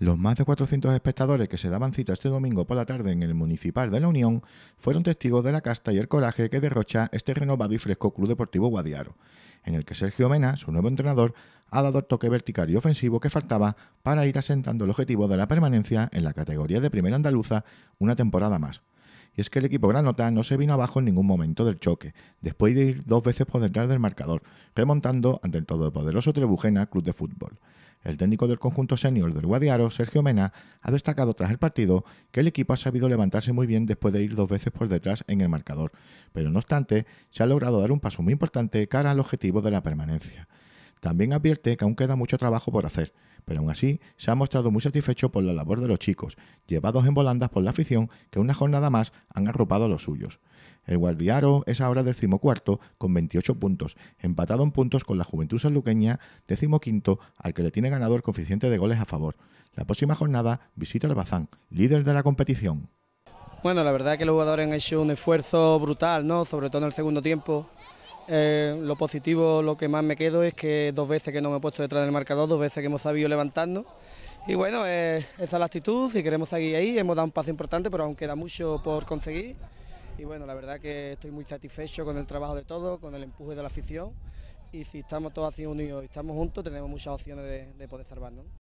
Los más de 400 espectadores que se daban cita este domingo por la tarde en el Municipal de la Unión fueron testigos de la casta y el coraje que derrocha este renovado y fresco Club Deportivo Guadiaro, en el que Sergio Mena, su nuevo entrenador, ha dado el toque vertical y ofensivo que faltaba para ir asentando el objetivo de la permanencia en la categoría de Primera Andaluza una temporada más. Y es que el equipo granota no se vino abajo en ningún momento del choque, después de ir dos veces por detrás del marcador, remontando ante el todopoderoso Trebujena Club de Fútbol. El técnico del conjunto senior del Guadiaro, Sergio Mena, ha destacado tras el partido que el equipo ha sabido levantarse muy bien después de ir dos veces por detrás en el marcador, pero no obstante, se ha logrado dar un paso muy importante cara al objetivo de la permanencia. También advierte que aún queda mucho trabajo por hacer pero aún así se ha mostrado muy satisfecho por la labor de los chicos, llevados en volandas por la afición que una jornada más han arropado a los suyos. El Guardiaro es ahora decimocuarto con 28 puntos, empatado en puntos con la Juventud Sanluqueña, decimoquinto, al que le tiene ganador coeficiente de goles a favor. La próxima jornada visita al Bazán, líder de la competición. Bueno, la verdad es que los jugadores han hecho un esfuerzo brutal, ¿no? Sobre todo en el segundo tiempo. Eh, lo positivo, lo que más me quedo es que dos veces que no me he puesto detrás del marcador, dos veces que hemos sabido levantarnos. Y bueno, eh, esa es la actitud, si queremos seguir ahí, hemos dado un paso importante, pero aún queda mucho por conseguir. Y bueno, la verdad que estoy muy satisfecho con el trabajo de todos, con el empuje de la afición. Y si estamos todos así unidos y estamos juntos, tenemos muchas opciones de, de poder salvarnos.